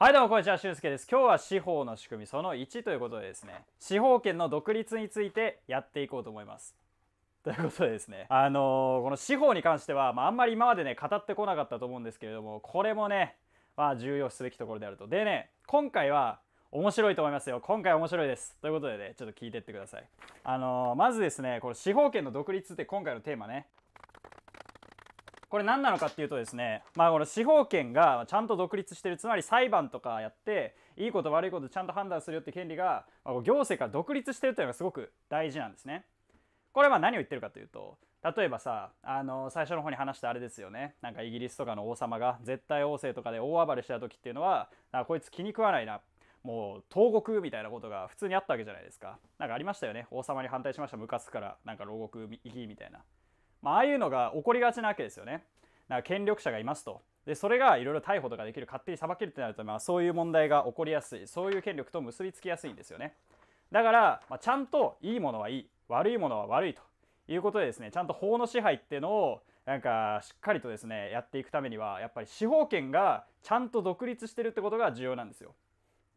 はいどうもこんにちは俊介です今日は司法の仕組みその1ということでですね司法権の独立についてやっていこうと思いますということでですねあのー、この司法に関しては、まあ、あんまり今までね語ってこなかったと思うんですけれどもこれもねまあ重要すべきところであるとでね今回は面白いと思いますよ今回面白いですということでねちょっと聞いてってくださいあのー、まずですねこの司法権の独立って今回のテーマねこれ何なのかっていうとですね、まあ、この司法権がちゃんと独立してるつまり裁判とかやっていいこと悪いことちゃんと判断するよって権利が、まあ、行政から独立してるというのがすごく大事なんですね。これは何を言ってるかというと例えばさあの最初の方に話したあれですよねなんかイギリスとかの王様が絶対王政とかで大暴れした時っていうのはあこいつ気に食わないなもう投獄みたいなことが普通にあったわけじゃないですか。なんかありましたよね。王様に反対しました。ムカつから、なんか牢獄行きみたいな。まあ、あいうのが起こりがちなわけですよね。だから権力者がいますと。でそれがいろいろ逮捕とかできる勝手に裁けるってなると、まあ、そういう問題が起こりやすいそういう権力と結びつきやすいんですよねだから、まあ、ちゃんといいものはいい悪いものは悪いということでですねちゃんと法の支配っていうのをなんかしっかりとですねやっていくためにはやっぱり司法権がちゃんと独立してるってことが重要なんですよ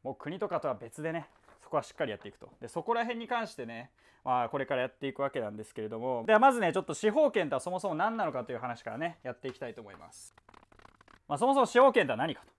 もう国とかとは別でねこはしっかりやっていくと。で、そこら辺に関してね、まあ、これからやっていくわけなんですけれども、ではまずね、ちょっと司法権とはそもそも何なのかという話からね、やっていきたいと思います。まあ、そもそも司法権とは何かと。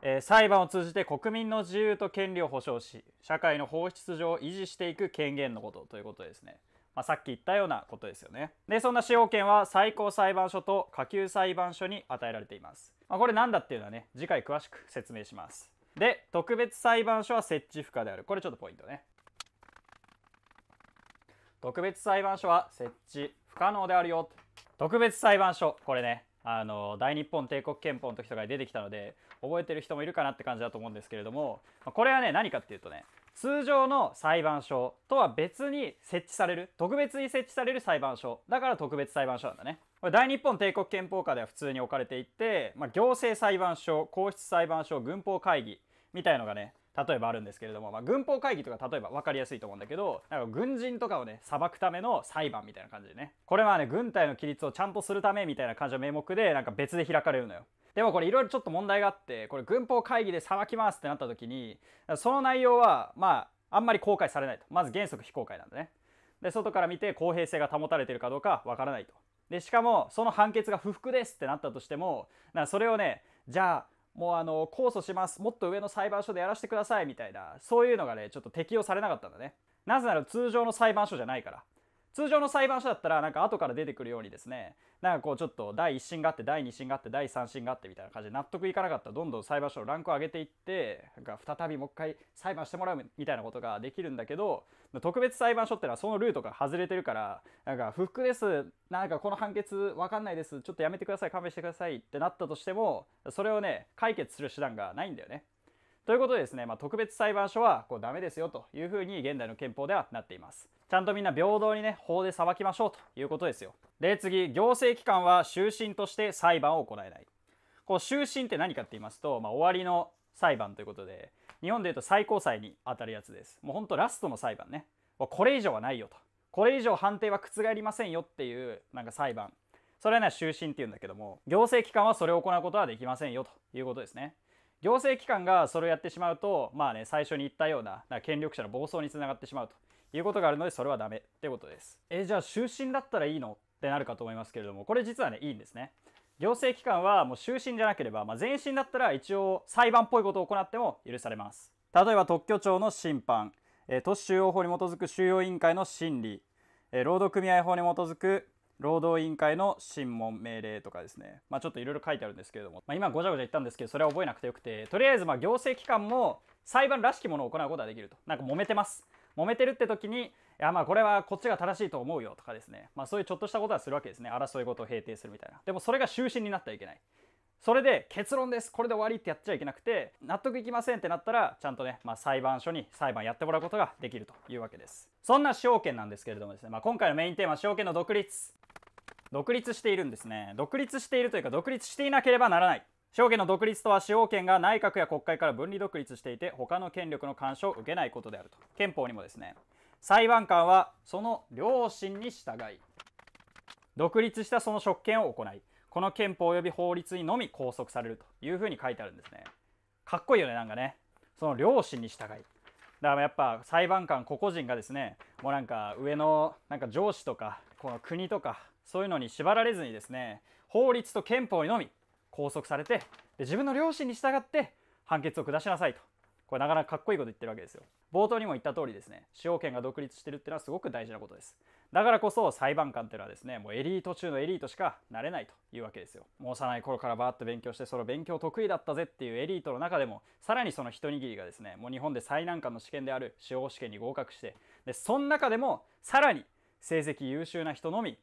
えー、裁判を通じて国民の自由と権利を保障し、社会の法秩序を維持していく権限のことということですね。まあ、さっき言ったようなことですよね。で、そんな使用権は最高裁判所と下級裁判所に与えられています。まあ、これ何だっていうのはね、次回詳しく説明します。で特別裁判所は設置不可であるこれちょっとポイントね特別裁判所は設置不可能であるよ特別裁判所これねあの大日本帝国憲法の時とかに出てきたので覚えてる人もいるかなって感じだと思うんですけれどもこれはね何かっていうとね通常の裁判所とは別に設置される特別に設置される裁判所だから特別裁判所なんだね大日本帝国憲法下では普通に置かれていて、まあ、行政裁判所皇室裁判所軍法会議みたいのがね例えばあるんですけれども、まあ、軍法会議とか例えば分かりやすいと思うんだけどなんか軍人とかをね裁くための裁判みたいな感じでねこれはね軍隊の規律をちゃんとするためみたいな感じの名目でなんか別で開かれるのよでもこれいろいろちょっと問題があってこれ軍法会議で裁きますってなった時にその内容はまああんまり公開されないとまず原則非公開なんでねで外から見て公平性が保たれてるかどうかわからないとでしかもその判決が不服ですってなったとしてもなそれをねじゃあもうあの控訴しますもっと上の裁判所でやらせてくださいみたいなそういうのがねちょっと適用されなかったんだねなぜなら通常の裁判所じゃないから通常の裁判所だったらなんか後から出てくるようにですねなんかこうちょっと第1審があって第2審があって第3審があってみたいな感じで納得いかなかったらどんどん裁判所のランクを上げていってなんか再びもう一回裁判してもらうみたいなことができるんだけど特別裁判所ってのはそのルートが外れてるからなんか不服ですなんかこの判決わかんないですちょっとやめてください勘弁してくださいってなったとしてもそれをね解決する手段がないんだよね。ということでですね、まあ、特別裁判所はこうダメですよというふうに現代の憲法ではなっています。ちゃんとみんな平等にね、法で裁きましょうということですよ。で、次、行政機関は終身として裁判を行えない。こう、終審って何かって言いますと、まあ、終わりの裁判ということで、日本でいうと最高裁に当たるやつです。もうほんとラストの裁判ね。これ以上はないよと。これ以上判定は覆りませんよっていうなんか裁判。それはね、終寝っていうんだけども、行政機関はそれを行うことはできませんよということですね。行政機関がそれをやってしまうと、まあね、最初に言ったような権力者の暴走につながってしまうということがあるので、それはダメってことです。えじゃあ、終身だったらいいのってなるかと思いますけれども、これ実はね、いいんですね。行政機関はもう終身じゃなければ、まあ、前身だったら一応裁判っぽいことを行っても許されます。例えば特許庁の審判、えー、都市収容法に基づく収容委員会の審理、えー、労働組合法に基づく労働委員会の審問命令とかですね、まあ、ちょっといろいろ書いてあるんですけれども、まあ、今ごちゃごちゃ言ったんですけどそれは覚えなくてよくてとりあえずま行政機関も裁判らしきものを行うことができるとなんか揉めてます揉めてるって時にいやまあこれはこっちが正しいと思うよとかですね、まあ、そういうちょっとしたことはするわけですね争い事を平定するみたいなでもそれが終身になってはいけないそれで結論ですこれで終わりってやっちゃいけなくて納得いきませんってなったらちゃんとね、まあ、裁判所に裁判やってもらうことができるというわけですそんな証券なんですけれどもですね、まあ、今回のメインテーマ証券の独立独立しているんですね独立しているというか独立していなければならない証券の独立とは使用権が内閣や国会から分離独立していて他の権力の干渉を受けないことであると憲法にもですね裁判官はその良心に従い独立したその職権を行いこの憲法及び法律にのみ拘束されるというふうに書いてあるんですねかっこいいよねなんかねその良心に従いだからやっぱ裁判官個々人がですねもうなんか上のなんか上司とかこの国とかそういうのに縛られずにですね法律と憲法にのみ拘束されてで自分の良心に従って判決を下しなさいとこれなかなかかっこいいこと言ってるわけですよ冒頭にも言った通りですね司法権が独立してるっていうのはすごく大事なことですだからこそ裁判官っていうのはですねもうエリート中のエリートしかなれないというわけですよもう幼い頃からバーッと勉強してその勉強得意だったぜっていうエリートの中でもさらにその一握りがですねもう日本で最難関の試験である司法試験に合格してでその中でもさらに成績優秀な人のみ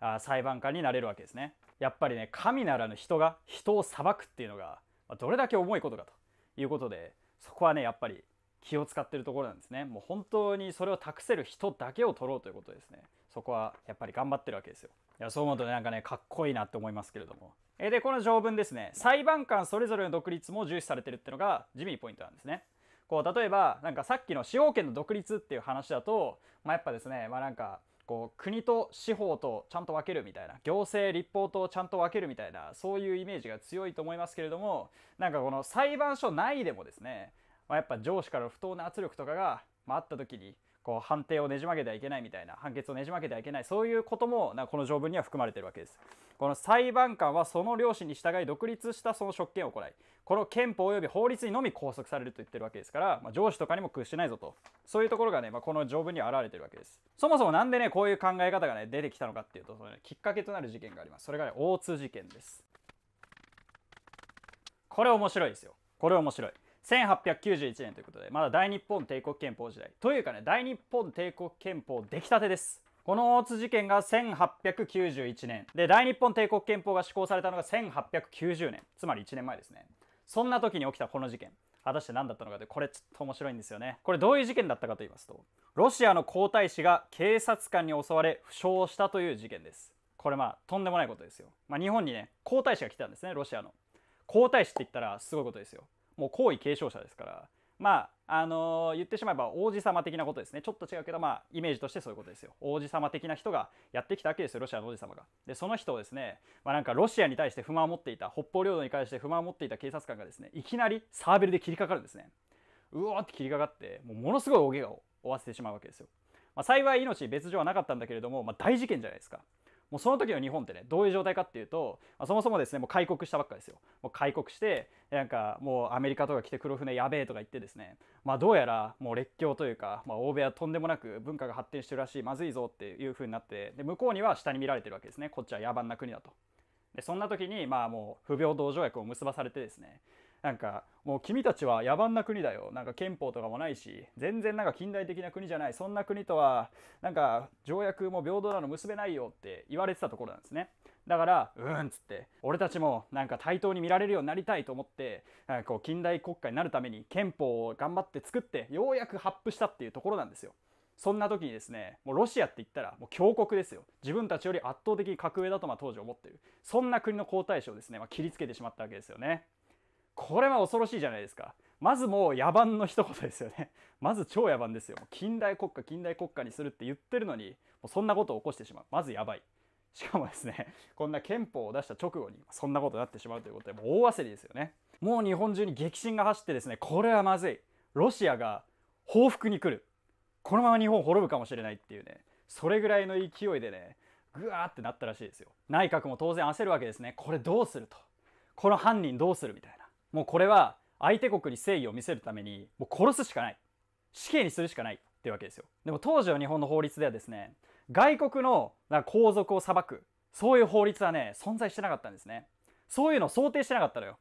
あ裁判官になれるわけですね。やっぱりね神ならぬ人が人を裁くっていうのがどれだけ重いことかということでそこはねやっぱり気を使ってるところなんですねもう本当にそれを託せる人だけを取ろうということですねそこはやっぱり頑張ってるわけですよいやそう思うとねなんかねかっこいいなって思いますけれどもえでこの条文ですね裁判官それぞれの独立も重視されてるってのが地味ポイントなんですねこう例えばなんかさっきの使用権の独立っていう話だとまあやっぱですねまあなんかこう国と司法とちゃんと分けるみたいな行政立法とちゃんと分けるみたいなそういうイメージが強いと思いますけれどもなんかこの裁判所内でもですね、まあ、やっぱ上司から不当な圧力とかが、まあ、あった時にこう判定をねじ曲げてはいけないみたいな判決をねじ曲げてはいけないそういうこともなこの条文には含まれてるわけですこの裁判官はその両親に従い独立したその職権を行いこの憲法及び法律にのみ拘束されると言ってるわけですから、まあ、上司とかにも屈しないぞとそういうところがね、まあ、この条文には表れてるわけですそもそも何でねこういう考え方がね出てきたのかっていうとその、ね、きっかけとなる事件がありますそれがね大津事件ですこれ面白いですよこれ面白い1891年ということでまだ大日本帝国憲法時代というかね大日本帝国憲法出来たてですこの大津事件が1891年で大日本帝国憲法が施行されたのが1890年つまり1年前ですねそんな時に起きたこの事件果たして何だったのかでこれちょっと面白いんですよねこれどういう事件だったかと言いますとロシアの皇太子が警察官に襲われ負傷したという事件ですこれまあとんでもないことですよ、まあ、日本にね皇太子が来たんですねロシアの皇太子って言ったらすごいことですよもう皇位継承者ですからまああのー、言ってしまえば王子様的なことですねちょっと違うけどまあイメージとしてそういうことですよ王子様的な人がやってきたわけですよロシアの王子様がでその人をですね、まあ、なんかロシアに対して不満を持っていた北方領土に対して不満を持っていた警察官がですねいきなりサーベルで切りかかるんですねうわーって切りかかってもうものすごい大怪我を負わせてしまうわけですよ、まあ、幸い命別状はなかったんだけれども、まあ、大事件じゃないですかもうその時の日本ってねどういう状態かっていうと、まあ、そもそもですねもう開国したばっかですよもう開国してなんかもうアメリカとか来て黒船やべえとか言ってですね、まあ、どうやらもう列強というか、まあ、欧米はとんでもなく文化が発展してるらしいまずいぞっていう風になってで向こうには下に見られてるわけですねこっちは野蛮な国だと。でそんな時にまあもう不平等条約を結ばされてですねなんかもう君たちは野蛮な国だよなんか憲法とかもないし全然なんか近代的な国じゃないそんな国とはなんか条約も平等なの結べないよって言われてたところなんですねだからうんっつって俺たちもなんか対等に見られるようになりたいと思ってなんかこう近代国家になるために憲法を頑張って作ってようやく発布したっていうところなんですよそんな時にですね、もうロシアって言ったらもう強国ですよ。自分たちより圧倒的に格上だとまあ当時思ってる。そんな国の皇太子をですね、まあ、切りつけてしまったわけですよね。これは恐ろしいじゃないですか。まずもう野蛮の一言ですよね。まず超野蛮ですよ。近代国家、近代国家にするって言ってるのに、もうそんなことを起こしてしまう。まずやばい。しかもですね、こんな憲法を出した直後に、そんなことになってしまうということで、もう大焦りですよね。もう日本中に激震が走ってですね、これはまずい。ロシアが報復に来る。このまま日本滅ぶかもしれないっていうね、それぐらいの勢いでね、ぐわーってなったらしいですよ。内閣も当然焦るわけですね。これどうすると。この犯人どうするみたいな。もうこれは相手国に誠意を見せるためにもう殺すしかない死刑にするしかないっていうわけですよでも当時の日本の法律ではですね外国の皇族を裁くそういう法律はね存在してなかったんですねそういうのを想定してなかったのよ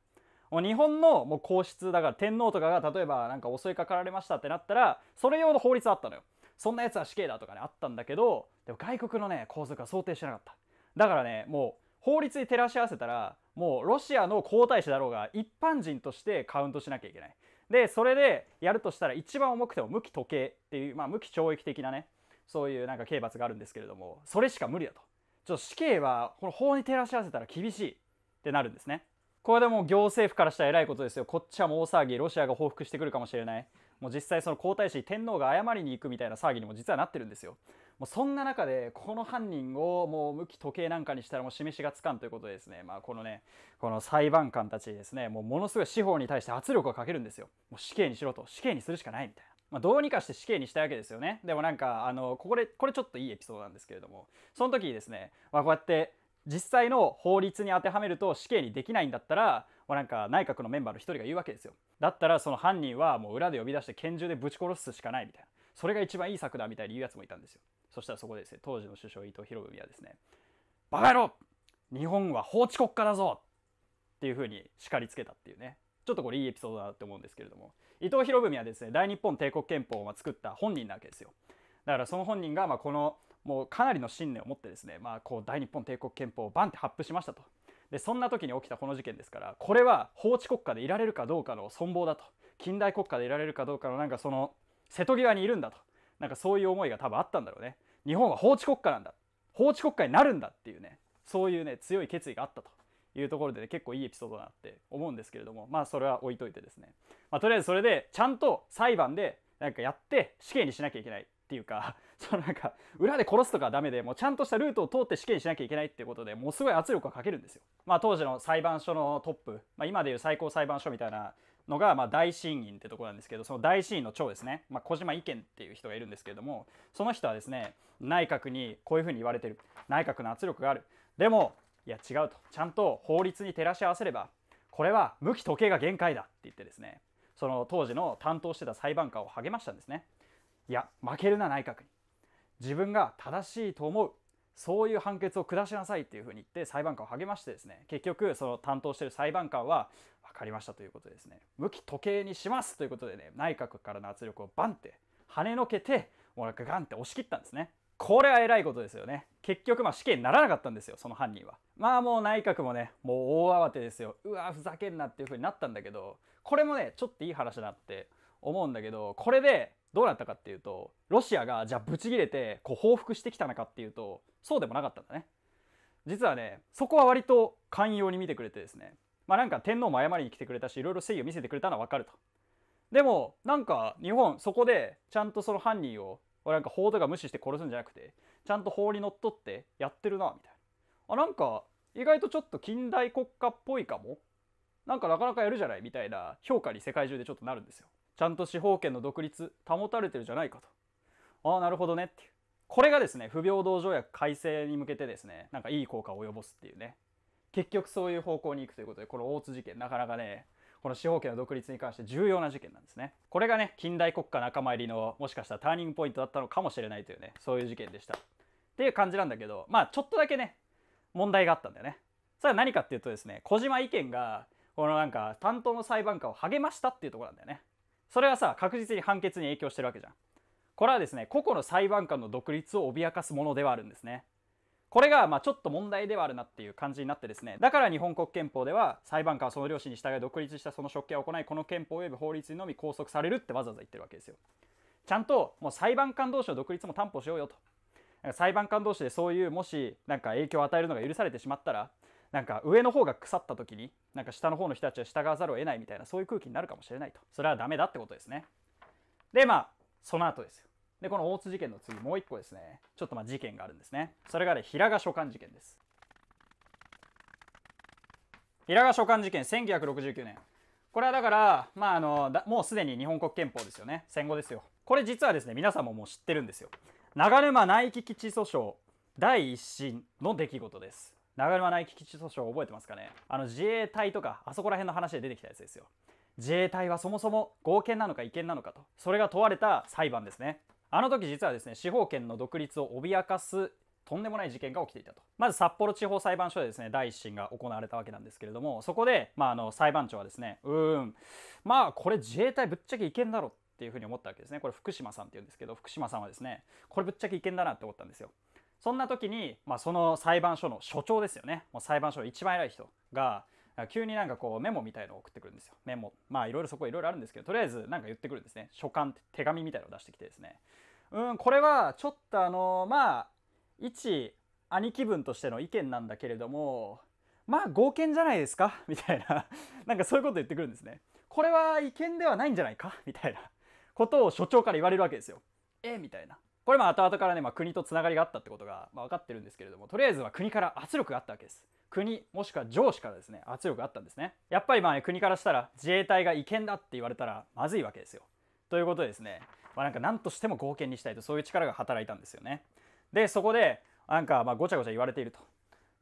もう日本のもう皇室だから天皇とかが例えばなんか襲いかかられましたってなったらそれ用の法律あったのよそんなやつは死刑だとかねあったんだけどでも外国のね皇族は想定してなかっただからねもう法律に照らし合わせたらもうロシアの皇太子だろうが一般人としてカウントしなきゃいけないでそれでやるとしたら一番重くても無期時計っていう、まあ、無期懲役的なねそういうなんか刑罰があるんですけれどもそれしか無理だとちょ死刑はこの法に照らし合わせたら厳しいってなるんですねこれでもう行政府からしたらえらいことですよこっちはもう大騒ぎロシアが報復してくるかもしれないもう実際その皇太子天皇が謝りに行くみたいな騒ぎにも実はなってるんですよまそんな中でこの犯人をもう向き時計なんかにしたらもう示しがつかんということでですね、まあ、このねこの裁判官たちですねもうものすごい司法に対して圧力をかけるんですよもう死刑にしろと死刑にするしかないみたいな。まあ、どうにかして死刑にしたわけですよね。でもなんか、あの、ここで、これちょっといいエピソードなんですけれども、その時にですね、まあ、こうやって、実際の法律に当てはめると死刑にできないんだったら、まあ、なんか内閣のメンバーの一人が言うわけですよ。だったらその犯人はもう裏で呼び出して拳銃でぶち殺すしかないみたいな。それが一番いい策だみたいに言うやつもいたんですよ。そしたらそこでですね、当時の首相伊藤博文はですね、バカ野郎日本は法治国家だぞっていうふうに叱りつけたっていうね。ちょっとこれいいエピソードだなって思うんですけれども、伊藤博文はですね、大日本帝国憲法を作った本人なわけですよ。だからその本人が、まあ、この、もうかなりの信念を持ってですね、まあ、こう大日本帝国憲法をバンって発布しましたと。でそんな時に起きたこの事件ですからこれは法治国家でいられるかどうかの存亡だと近代国家でいられるかどうかのなんかその瀬戸際にいるんだとなんかそういう思いが多分あったんだろうね日本は法治国家なんだ法治国家になるんだっていうねそういうね強い決意があったというところで、ね、結構いいエピソードだなって思うんですけれどもまあそれは置いといてですね、まあ、とりあえずそれでちゃんと裁判でなんかやって死刑にしなきゃいけないっていうか そのなんか裏で殺すとかはダメでもうちゃんとしたルートを通って死刑にしなきゃいけないっていうことでもうすごい圧力がかけるんですよ。まあ、当時の裁判所のトップ、まあ、今でいう最高裁判所みたいなのが、まあ、大神院ってとこなんですけどその大神院の長ですね、まあ、小島意見っていう人がいるんですけれどもその人はですね内閣にこういうふうに言われてる内閣の圧力があるでもいや違うとちゃんと法律に照らし合わせればこれは無期時計が限界だって言ってですねその当時の担当してた裁判官を励ましたんですねいや負けるな内閣に自分が正しいと思うそういう判決を下しなさいっていうふうに言って裁判官を励ましてですね結局その担当してる裁判官は分かりましたということですね無期時計にしますということでね内閣からの圧力をバンって跳ねのけてもうなんかガンって押し切ったんですねこれは偉いことですよね結局まあ死刑にならなかったんですよその犯人はまあもう内閣もねもう大慌てですようわふざけんなっていうふうになったんだけどこれもねちょっといい話だって思うんだけどこれでどうなったかっていうとロシアがじゃあブチギれてこう報復してきたのかっていうとそうでもなかったんだね実はねそこは割と寛容に見てくれてですねまあなんか天皇も謝りに来てくれたしいろいろ誠意を見せてくれたのは分かるとでもなんか日本そこでちゃんとその犯人をなんか法とか無視して殺すんじゃなくてちゃんと法にのっとってやってるなみたいなあなんか意外とちょっと近代国家っぽいかもなんかなかなかやるじゃないみたいな評価に世界中でちょっとなるんですよちゃんと司法権の独立保たれてるじゃないかと。ああ、なるほどねっていう。これがですね、不平等条約改正に向けてですね、なんかいい効果を及ぼすっていうね。結局そういう方向に行くということで、この大津事件、なかなかね、この司法権の独立に関して重要な事件なんですね。これがね、近代国家仲間入りの、もしかしたらターニングポイントだったのかもしれないというね、そういう事件でした。っていう感じなんだけど、まあちょっとだけね、問題があったんだよね。それは何かっていうとですね、小島意見が、このなんか担当の裁判官を励ましたっていうとこなんだよね。それはさ確実に判決に影響してるわけじゃんこれはですね個々の裁判官の独立を脅かすものではあるんですねこれがまあちょっと問題ではあるなっていう感じになってですねだから日本国憲法では裁判官はその両親に従い独立したその職権を行いこの憲法及び法律にのみ拘束されるってわざわざ言ってるわけですよちゃんともう裁判官同士の独立も担保しようよと裁判官同士でそういうもしなんか影響を与えるのが許されてしまったらなんか上の方が腐った時になんか下の方の人たちは従わざるを得ないみたいなそういう空気になるかもしれないとそれはダメだってことですねでまあその後ですよでこの大津事件の次もう一個ですねちょっとまあ事件があるんですねそれがね平賀所管事件です平賀所管事件1969年これはだからまああのもうすでに日本国憲法ですよね戦後ですよこれ実はですね皆さんももう知ってるんですよ長沼内規基地訴訟第1審の出来事ですない危機地訴訟覚えてますかねあの自衛隊とかあそこら辺の話で出てきたやつですよ自衛隊はそもそも合憲なのか違憲なのかとそれが問われた裁判ですねあの時実はですね司法権の独立を脅かすとんでもない事件が起きていたとまず札幌地方裁判所でですね第1審が行われたわけなんですけれどもそこで、まあ、あの裁判長はですねうーんまあこれ自衛隊ぶっちゃけ違憲だろっていうふうに思ったわけですねこれ福島さんっていうんですけど福島さんはですねこれぶっちゃけ違憲だなって思ったんですよそんな時に、まあ、その裁判所の所長ですよねもう裁判所の一番偉い人が急になんかこうメモみたいのを送ってくるんですよメモまあいろいろそこいろいろあるんですけどとりあえずなんか言ってくるんですね書簡手紙みたいのを出してきてですねうんこれはちょっとあのまあ一兄貴分としての意見なんだけれどもまあ合憲じゃないですか みたいななんかそういうこと言ってくるんですねこれは違憲ではないんじゃないかみたいなことを所長から言われるわけですよえみたいなこれも後々からね、まあ、国とつながりがあったってことが、まあ、分かってるんですけれどもとりあえずは国から圧力があったわけです国もしくは上司からですね圧力があったんですねやっぱりまあ、ね、国からしたら自衛隊が違憲だって言われたらまずいわけですよということでですね、まあ、なんか何としても合憲にしたいとそういう力が働いたんですよねでそこでなんかまあごちゃごちゃ言われていると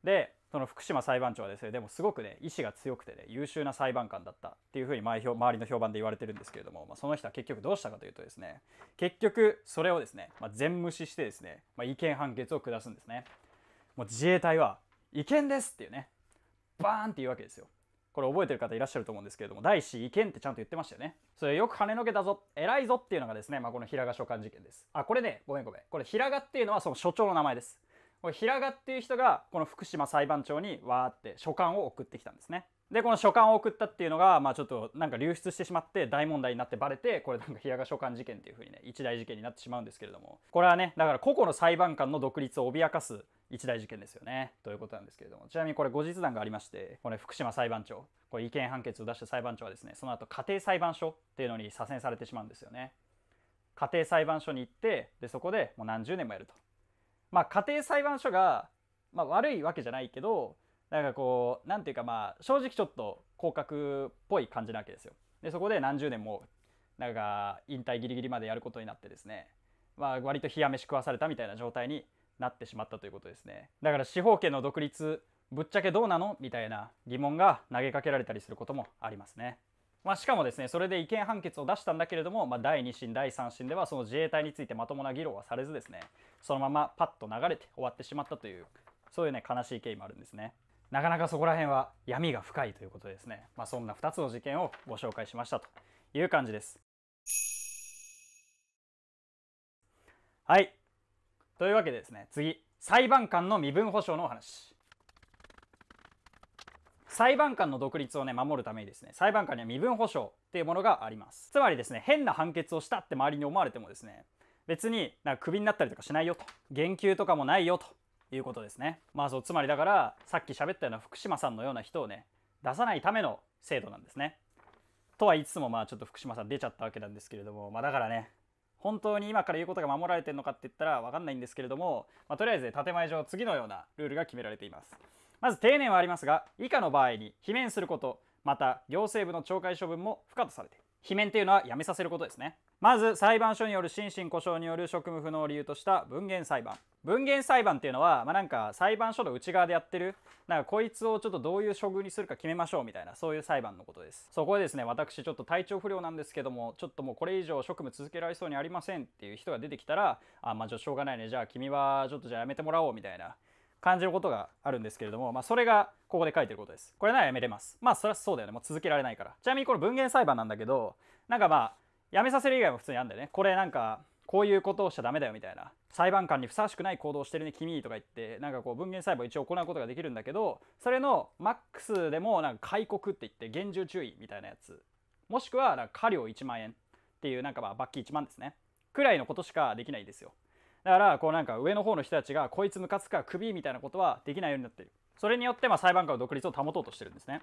でその福島裁判長はですねでもすごくね意志が強くてね優秀な裁判官だったっていうふうに前評周りの評判で言われてるんですけれども、まあ、その人は結局どうしたかというとですね結局それをですね、まあ、全無視してですね、まあ、違憲判決を下すんですねもう自衛隊は違憲ですっていうねバーンって言うわけですよこれ覚えてる方いらっしゃると思うんですけれども第1意見ってちゃんと言ってましたよねそれよく跳ねのけたぞ偉いぞっていうのがですね、まあ、この平賀所管事件ですあこれねごめんごめんこれ平賀っていうのはその所長の名前です平賀っていう人がこの福島裁判長にわーって書簡を送ってきたんですね。でこの書簡を送ったっていうのが、まあ、ちょっとなんか流出してしまって大問題になってバレてこれなんか平賀書簡事件っていうふうにね一大事件になってしまうんですけれどもこれはねだから個々の裁判官の独立を脅かす一大事件ですよねということなんですけれどもちなみにこれ後日談がありましてこれ福島裁判長これ違憲判決を出した裁判長はですねその後家庭裁判所っていうのに左遷されてしまうんですよね家庭裁判所に行ってでそこでもう何十年もやるとまあ、家庭裁判所が、まあ、悪いわけじゃないけどなんかこうなんていうかまあ正直ちょっと降格っぽい感じなわけですよ。でそこで何十年もなんか引退ギリギリまでやることになってですね、まあ、割と冷や飯食わされたみたいな状態になってしまったということですね。だから司法権の独立ぶっちゃけどうなのみたいな疑問が投げかけられたりすることもありますね。まあ、しかもですねそれで違憲判決を出したんだけれども、まあ、第2審第3審ではその自衛隊についてまともな議論はされずですねそのままパッと流れて終わってしまったというそういうね悲しい経緯もあるんですね。なかなかそこら辺は闇が深いということですね。まあ、そんな2つの事件をご紹介しましたという感じです。はい。というわけでですね、次、裁判官の身分保障のお話。裁判官の独立をね守るためにですね裁判官には身分保障っていうものがありますつまりですね変な判決をしたって周りに思われてもですね別になんかクビになったりとかしないよと言及とかもないよということですねまあそうつまりだからさっき喋ったような福島さんのような人をね出さないための制度なんですねとは言いつつもまあちょっと福島さん出ちゃったわけなんですけれどもまあだからね本当に今から言うことが守られてるのかって言ったら分かんないんですけれども、まあ、とりあえず建前上次のようなルールが決められています。まず定年はありますが以下の場合に罷免することまた行政部の懲戒処分も不可とされている罷免というのはやめさせることですねまず裁判所による心身故障による職務不能を理由とした文言裁判文言裁判っていうのは、まあ、なんか裁判所の内側でやってるなんかこいつをちょっとどういう処遇にするか決めましょうみたいなそういう裁判のことですそこでですね私ちょっと体調不良なんですけどもちょっともうこれ以上職務続けられそうにありませんっていう人が出てきたらあまあじゃあしょうがないねじゃあ君はちょっとじゃあやめてもらおうみたいな感じることがあるんですけれども、まあ、それがここで書いてることです。これならやめれます。まあ、それはそうだよね。もう続けられないから。ちなみにこの文言裁判なんだけど、なんかまあ、やめさせる以外も普通にあるんだよね。これなんか、こういうことをしちゃダメだよみたいな。裁判官にふさわしくない行動してるね、君とか言って、なんかこう、文言裁判を一応行うことができるんだけど、それのマックスでも、なんか戒告って言って、厳重注意みたいなやつ。もしくは、なんか、科料1万円っていう、なんかまあ、罰金1万ですね。くらいのことしかできないですよ。だからこうなんか上の方の人たちがこいつムカつくからビみたいなことはできないようになっているそれによってまあ裁判官の独立を保とうとしてるんですね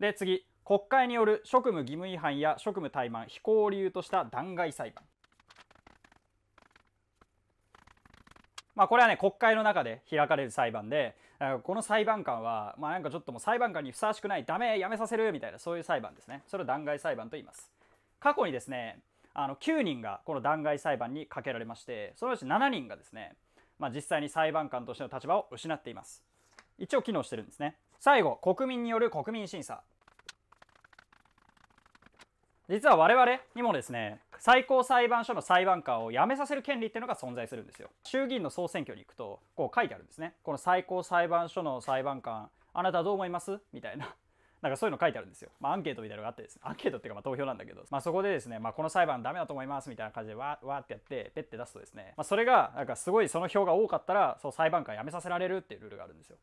で次国会による職務義務違反や職務怠慢非行を理由とした弾劾裁判まあこれはね国会の中で開かれる裁判でこの裁判官はまあなんかちょっともう裁判官にふさわしくないダメやめさせるみたいなそういう裁判ですねそれを弾劾裁判と言います過去にですねあの9人がこの弾劾裁判にかけられましてそのうち7人がですね、まあ、実際に裁判官としての立場を失っています一応機能してるんですね最後国民による国民審査実は我々にもですね最高裁判所の裁判官を辞めさせる権利っていうのが存在するんですよ衆議院の総選挙に行くとこう書いてあるんですねこの最高裁判所の裁判官あなたどう思いますみたいななんかそういうの書いてあるんですよ。まあ、アンケートみたいなのがあってですね、アンケートっていうかま投票なんだけど、まあ、そこでですね、まあ、この裁判ダメだと思いますみたいな感じでわーってやって、ペッて出すとですね、まあ、それがなんかすごいその票が多かったら、そう裁判官辞めさせられるっていうルールがあるんですよ。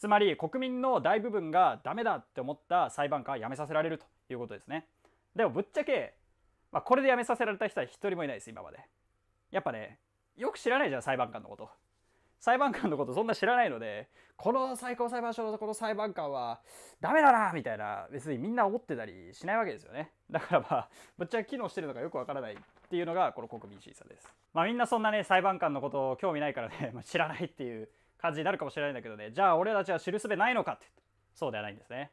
つまり国民の大部分がダメだって思った裁判官は辞めさせられるということですね。でもぶっちゃけ、まあ、これで辞めさせられた人は一人もいないです、今まで。やっぱね、よく知らないじゃん、裁判官のこと。裁判官のことそんな知らないので、この最高裁判所のこの裁判官はダメだなみたいな、別にみんな思ってたりしないわけですよね。だからまあ、ぶっちゃけ機能してるのかよくわからないっていうのがこの国民審査です。まあみんなそんなね、裁判官のこと興味ないからね、まあ、知らないっていう感じになるかもしれないんだけどね、じゃあ俺たちは知るすべないのかってそうではないんですね。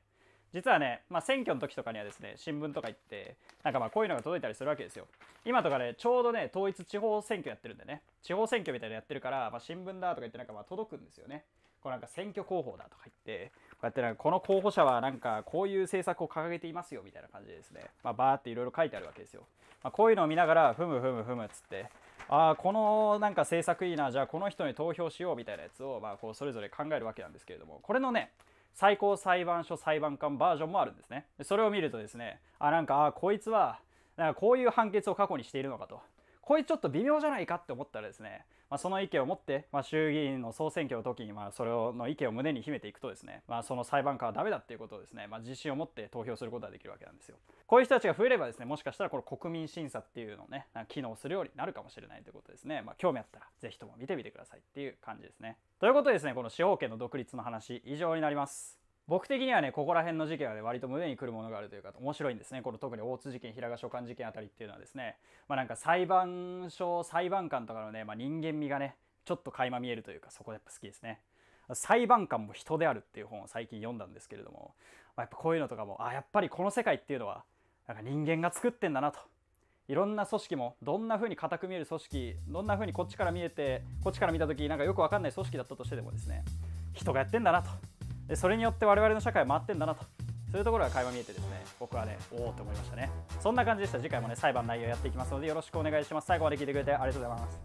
実はね、まあ、選挙の時とかにはですね新聞とか行ってなんかまあこういうのが届いたりするわけですよ今とかねちょうどね統一地方選挙やってるんでね地方選挙みたいなのやってるから、まあ、新聞だとか言ってなんかまあ届くんですよねこうなんか選挙候補だとか言ってこうやってなんかこの候補者はなんかこういう政策を掲げていますよみたいな感じでですね、まあ、バーっていろいろ書いてあるわけですよ、まあ、こういうのを見ながらふむふむふむっつってああこのなんか政策いいなじゃあこの人に投票しようみたいなやつをまあこうそれぞれ考えるわけなんですけれどもこれのね最高裁判所裁判官バージョンもあるんですね。それを見るとですね、あ、なんか、あこいつは、なんかこういう判決を過去にしているのかと。こいつちょっと微妙じゃないかって思ったらですね、まあ、その意見を持って、まあ、衆議院の総選挙の時に、まあ、それの意見を胸に秘めていくとですね、まあ、その裁判官はダメだっていうことをですね、まあ、自信を持って投票することができるわけなんですよ。こういう人たちが増えればですね、もしかしたらこの国民審査っていうのをね、機能するようになるかもしれないということですね。まあ、興味あったらぜひとも見てみてくださいっていう感じですね。ということでですね、この司法権の独立の話、以上になります。僕的にはねここら辺の事件はね割と胸にくるものがあるというか面白いんですねこの特に大津事件平賀所管事件あたりっていうのはですねまあなんか裁判所裁判官とかのね、まあ、人間味がねちょっと垣間見えるというかそこやっぱ好きですね裁判官も人であるっていう本を最近読んだんですけれども、まあ、やっぱこういうのとかもあやっぱりこの世界っていうのはなんか人間が作ってんだなといろんな組織もどんな風に固く見える組織どんな風にこっちから見えてこっちから見た時なんかよく分かんない組織だったとしてでもですね人がやってんだなとでそれによって我々の社会は回ってんだなとそういうところが垣間見えてですね僕はねおおって思いましたねそんな感じでした次回もね裁判内容やっていきますのでよろしくお願いします最後まで聞いてくれてありがとうございます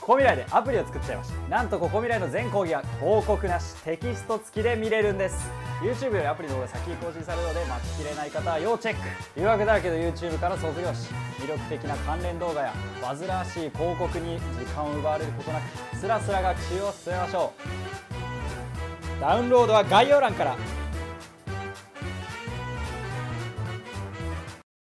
ここ未来でアプリを作っちゃいましたなんとここ未来の全講義は広告なしテキスト付きで見れるんです YouTube アプリの方が先に更新されるので待ちきれない方は要チェック留学だらけど YouTube から卒業し魅力的な関連動画や煩わしい広告に時間を奪われることなくスラスラ学習を進めましょうダウンロードは概要欄から